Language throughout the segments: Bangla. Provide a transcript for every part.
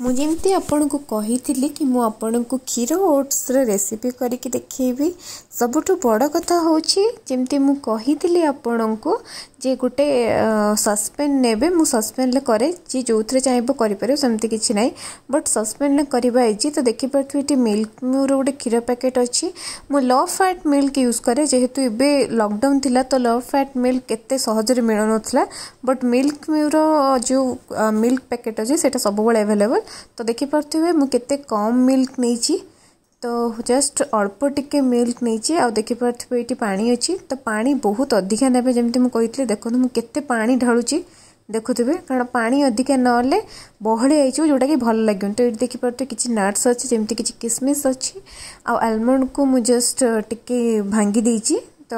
मुझे आपण को कही कि आपण क्षीर ओट्स रेसीपी कर देखेबी सबुठ बड़ कथा हूँ जमी मुझे आपण को जे गोटे सस्पेन ने सस्पेन कै जी जो थे चाहिए करमती कि ना बट सस्पेन करवा तो देखिपे मिल्क मोर गोटे क्षीर पैकेट अच्छी मुझे लो फैट मिल्क यूज कै जेहेतु ये लकडउन थी तो लो फैट मिल्क एतजे मिल ना बट मिल्क मोर जो मिल्क पैकेट अच्छे से सब एभेलेबल ତ ଦେଖିପାରୁଥିବେ ମୁଁ କେତେ କମ୍ ମିଲ୍କ ନେଇଛି ତ ଜଷ୍ଟ ଅଳ୍ପ ଟିକେ ମିଲ୍କ ନେଇଛି ଆଉ ଦେଖିପାରୁଥିବେ ଏଇଠି ପାଣି ଅଛି ତ ପାଣି ବହୁତ ଅଧିକା ନେବେ ଯେମିତି ମୁଁ କହିଥିଲି ଦେଖନ୍ତୁ ମୁଁ କେତେ ପାଣି ଢାଳୁଛି ଦେଖୁଥିବେ କାରଣ ପାଣି ଅଧିକା ନହେଲେ ବହଳି ହେଇଯିବ ଯେଉଁଟାକି ଭଲ ଲାଗିବନି ତ ଏଇଠି ଦେଖିପାରୁଥିବେ କିଛି ନଟ୍ସ ଅଛି ଯେମିତି କିଛି କିସମିସ୍ ଅଛି ଆଉ ଆଲମଣ୍ଡକୁ ମୁଁ ଜଷ୍ଟ ଟିକେ ଭାଙ୍ଗି ଦେଇଛି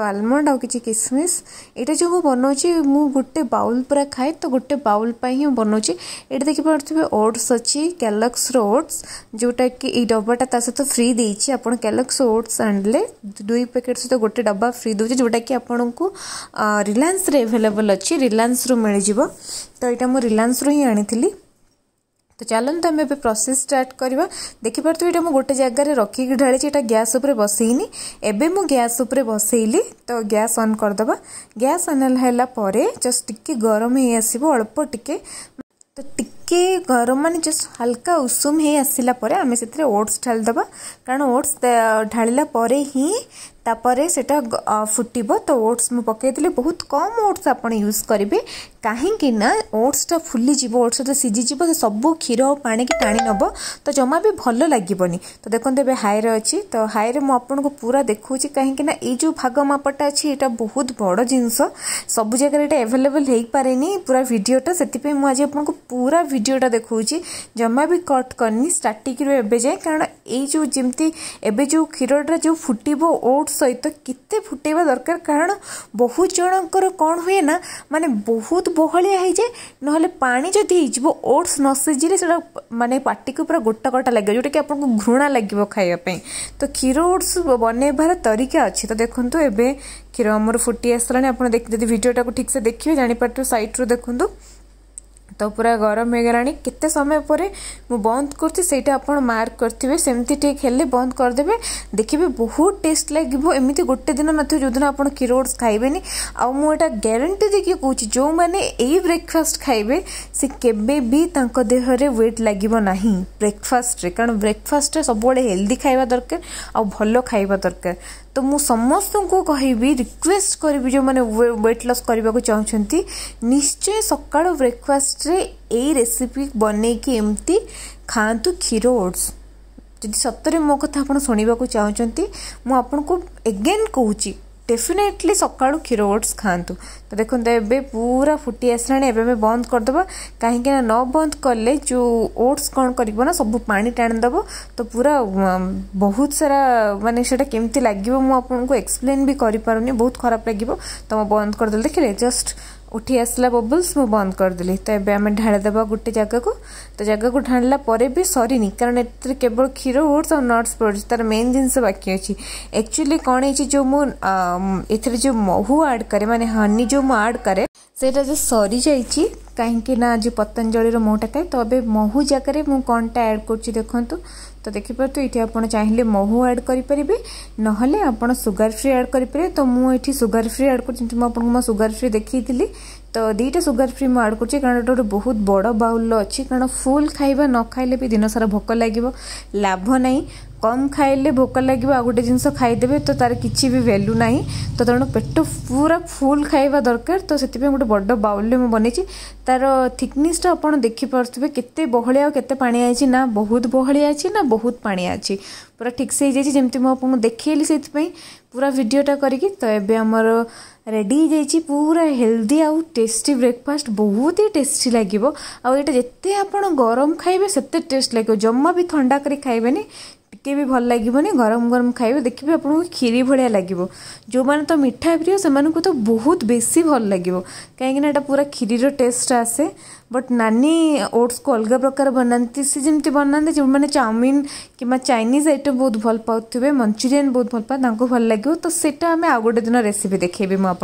ଆଲମଣ୍ଡ ଆଉ କିଛି କିସମିସ୍ ଏଇଟା ଯେଉଁ ମୁଁ ବନାଉଛି ମୁଁ ଗୋଟେ ବାଉଲ୍ ପୁରା ଖାଏ ତ ଗୋଟେ ବାଉଲ୍ ପାଇଁ ହିଁ ମୁଁ ବନାଉଛି ଏଇଟା ଦେଖିପାରୁଥିବେ ଓଟ୍ସ ଅଛି କ୍ୟାଲକ୍ସର ଓଟ୍ସ ଯେଉଁଟାକି ଏଇ ଡବାଟା ତା ସହିତ ଫ୍ରି ଦେଇଛି ଆପଣ କ୍ୟାଲକ୍ସ ଓଟ୍ସ ଆଣିଲେ ଦୁଇ ପ୍ୟାକେଟ୍ ସହିତ ଗୋଟେ ଡବା ଫ୍ରି ଦେଉଛି ଯେଉଁଟାକି ଆପଣଙ୍କୁ ରିଲାଏନ୍ସରେ ଏଭେଲେବଲ୍ ଅଛି ରିଲାଏନ୍ସରୁ ମିଳିଯିବ ତ ଏଇଟା ମୁଁ ରିଲାଏନ୍ସରୁ ହିଁ ଆଣିଥିଲି তো ଚାଲନ୍ତୁ ଆମେ ଏବେ ପ୍ରୋସେସ୍ ଷ୍ଟାର୍ଟ କରିବା ଦେଖିପାରୁଥିବେ ଏଇଟା ମୁଁ ଗୋଟେ ଜାଗାରେ ରଖିକି ଢାଳିଛି ଏଇଟା ଗ୍ୟାସ୍ ଉପରେ ବସେଇନି ଏବେ ମୁଁ ଗ୍ୟାସ୍ ଉପରେ ବସେଇଲି ତ ଗ୍ୟାସ୍ ଅନ୍ କରିଦେବା ଗ୍ୟାସ୍ ଅନ୍ ହେଲା ପରେ ଜଷ୍ଟ ଟିକେ ଗରମ ହେଇ ଆସିବ ଅଳ୍ପ ଟିକେ ତ ଟିକେ टिके गरम मान जस्ट हालाका उषुम हो आसला आम से ओट्स ढाद कारण ओट्स ढालापर हिंतापर से फुटब तो ओट्स मुझे पकईदे बहुत कम ओट्स आप यूज करेंगे कहीं ओट्सटा फुलीजी ओट्स सीझीज तो सब क्षीर पा कि टाणी नब तो जमा भी भल लगे तो देखते हाई हाइर अच्छी तो हाई रे मुझे पूरा देखा कहीं जो भाग मापटा अच्छे यहाँ बहुत बड़ जिनस सब जगह एवेलेबल हो पारे पूरा भिडटा से मुझे आपको पूरा ভিডিওটা দেখছি জমা বি কট করনি স্টার্টিংরু এবে যায় কারণ এই যে যেমতি এবে যে ক্ষীরটা যে ফুটব ওট সহিত কেতে ফুটাইবা দরকার কারণ বহু জনকর কণ হুয়ে না মানে বহুত বহলিয়া হয়ে যায় নহলে পানি যদি হয়েযিব ওটস ন সিজিলে সেটা মানে পাটিকে পুরা গোটা গোটা ଲାଗିବ ଯେଉଁଟାକି ଆପଣଙ୍କୁ ଘୃଣା ଲାଗିବ ଖାଇବା ପାଇଁ ତ କ୍ଷୀର ଓଟ୍ସ ବନେଇବାର ତରିକା ଅଛି ତ ଦେଖନ୍ତୁ ଏବେ କ୍ଷୀର ଆମର ଫୁଟି ଆସିଲାଣି ଆପଣ ଯଦି ଭିଡ଼ିଓଟାକୁ ଠିକ୍ସେ ଦେଖିବେ ଜାଣିପାରୁଥିବେ ସାଇଟ୍ରୁ ଦେଖନ୍ତୁ ତ ପୁରା ଗରମ ହେଇଗଲାଣି କେତେ ସମୟ ପରେ ମୁଁ ବନ୍ଦ କରୁଛି ସେଇଟା ଆପଣ ମାର୍କ କରିଥିବେ ସେମିତି ଟିକେ ହେଲେ ବନ୍ଦ କରିଦେବେ ଦେଖିବେ ବହୁତ ଟେଷ୍ଟ ଲାଗିବ ଏମିତି ଗୋଟେ ଦିନ ନଥିବ ଯେଉଁଦିନ ଆପଣ କିରୋଡ଼୍ସ ଖାଇବେନି ଆଉ ମୁଁ ଏଇଟା ଗ୍ୟାରେଣ୍ଟି ଦେଇକି କହୁଛି ଯେଉଁମାନେ ଏଇ ବ୍ରେକଫାଷ୍ଟ ଖାଇବେ ସେ କେବେ ବି ତାଙ୍କ ଦେହରେ ୱେଟ୍ ଲାଗିବ ନାହିଁ ବ୍ରେକଫାଷ୍ଟରେ କାରଣ ବ୍ରେକଫାଷ୍ଟରେ ସବୁବେଳେ ହେଲ୍ଦି ଖାଇବା ଦରକାର ଆଉ ଭଲ ଖାଇବା ଦରକାର ତ ମୁଁ ସମସ୍ତଙ୍କୁ କହିବି ରିକ୍ୱେଷ୍ଟ କରିବି ଯେଉଁମାନେ ୱେଟ୍ ଲସ୍ କରିବାକୁ ଚାହୁଁଛନ୍ତି ନିଶ୍ଚୟ ସକାଳୁ ବ୍ରେକଫାଷ୍ଟ ନେକ୍ସଟରେ ଏଇ ରେସିପି ବନେଇକି ଏମିତି ଖାଆନ୍ତୁ କ୍ଷୀର ଓଟ୍ସ ଯଦି ସତରେ ମୋ କଥା ଆପଣ ଶୁଣିବାକୁ ଚାହୁଁଛନ୍ତି ମୁଁ ଆପଣଙ୍କୁ ଏଗେନ୍ କହୁଛି ଡେଫିନେଟଲି ସକାଳୁ କ୍ଷୀର ଓଟ୍ସ ଖାଆନ୍ତୁ ତ ଦେଖନ୍ତୁ ଏବେ ପୁରା ଫୁଟି ଆସିଲାଣି ଏବେ ଆମେ ବନ୍ଦ କରିଦେବା କାହିଁକି ନା ନ ବନ୍ଦ କଲେ ଯେଉଁ ଓଟ୍ସ କ'ଣ କରିବ ନା ସବୁ ପାଣି ଟାଣିଦେବ ତ ପୁରା ବହୁତ ସାରା ମାନେ ସେଇଟା କେମିତି ଲାଗିବ ମୁଁ ଆପଣଙ୍କୁ ଏକ୍ସପ୍ଲେନ୍ ବି କରିପାରୁନି ବହୁତ ଖରାପ ଲାଗିବ ତ ମୁଁ ବନ୍ଦ କରିଦେଲେ ଦେଖିଲେ ଜଷ୍ଟ উঠি আসলা ববলস মু বন্ধ করেদেলি তো এবে আমি ঢাড়ি দেবা গোটে জায়গাকে তো জায়গাকে ঢাড়া পরে বি সরিনি কারণ এতে কেবল ক্ষীর ওটস আর নটস পড়ছে তার মেন জিনিস বাকি অছি একচুয়ালি কণ হয়েছে যে মু এতে যে মহু আড করে মানে হানি যে মু আড করে ସେଇଟା ଯେ ସରିଯାଇଛି କାହିଁକି ନା ଆଜି ପତଞ୍ଜଳିର ମହୁଟା ଥାଏ ତ ଏବେ ମହୁ ଜାଗାରେ ମୁଁ କ'ଣଟା ଆଡ଼୍ କରୁଛି ଦେଖନ୍ତୁ ତ ଦେଖିପାରୁଥିବେ ଏଠି ଆପଣ ଚାହିଁଲେ ମହୁ ଆଡ଼୍ କରିପାରିବେ ନହେଲେ ଆପଣ ସୁଗାର ଫ୍ରି ଆଡ଼୍ କରିପାରିବେ ତ ମୁଁ ଏଠି ସୁଗାର ଫ୍ରି ଆଡ଼୍ କରୁଛି ମୁଁ ଆପଣଙ୍କୁ ମୋ ସୁଗାର ଫ୍ରି ଦେଖେଇଥିଲି ତ ଦୁଇଟା ସୁଗାର ଫ୍ରି ମୁଁ ଆଡ଼୍ କରୁଛି କାରଣ ଏଇଟା ଗୋଟେ ବହୁତ ବଡ଼ ବାଉଲ ଅଛି କାରଣ ଫୁଲ୍ ଖାଇବା ନ ଖାଇଲେ ବି ଦିନସାରା ଭୋକ ଲାଗିବ ଲାଭ ନାହିଁ কম খাইলে ভোক লাগিব ଆଉ ଗୋଟେ ଜିନିଷ ଖାଇଦେବେ ତ ତାର କିଛି ବି ଭ୍ୟାଲ୍ୟୁ ନାହିଁ ତ ତେଣୁ ପେଟ ପୁରା ଫୁଲ୍ ଖାଇବା ଦରକାର ତ ସେଥିପାଇଁ ଗୋଟେ ବଡ଼ ବାଉଲରେ ମୁଁ ବନେଇଛି ତାର ଥିକନେସ୍ଟା ଆପଣ ଦେଖିପାରୁଥିବେ କେତେ ବହଳିଆ ଆଉ କେତେ ପାଣିଆ ଅଛି ନା ବହୁତ ବହଳିଆ ଅଛି ନା ବହୁତ ପାଣିଆ ଅଛି ପୁରା ଠିକ୍ସେ ହେଇଯାଇଛି ଯେମିତି ମୁଁ ଆପଣଙ୍କୁ ଦେଖେଇଲି ସେଥିପାଇଁ ପୁରା ଭିଡ଼ିଓଟା କରିକି ତ ଏବେ ଆମର ରେଡ଼ି ହେଇଯାଇଛି ପୁରା ହେଲ୍ଦି ଆଉ ଟେଷ୍ଟି ବ୍ରେକଫାଷ୍ଟ ବହୁତ ହି ଟେଷ୍ଟି ଲାଗିବ ଆଉ ଏଇଟା ଯେତେ ଆପଣ ଗରମ ଖାଇବେ ସେତେ ଟେଷ୍ଟ ଲାଗିବ ଜମା ବି ଥଣ୍ଡା କରି ଖାଇବେନି টিকে ভি ভাল লাগিবনি গরম গরম খাইব দেখিব আপন খুখिरी ভাল লাগিব জমান তো মিঠা প্রিয় সামানକୁ তো বহুত বেছি ভাল লাগিব কাই গনা এটা পুরা খিরিৰ টেসট আছে বাট নানি ওটস কো আলগা প্রকার বনନ୍ତି সিজিমতি বনন্দ মানে চাউমিন কিমা চাইনিজ এটো বহুত ভাল পাউতবে মঞ্চুরিয়ান বহুত ভাল পা নাكو ভাল লাগি তো seta আমি আগোটা দিন রেসিপি দেখিবে ম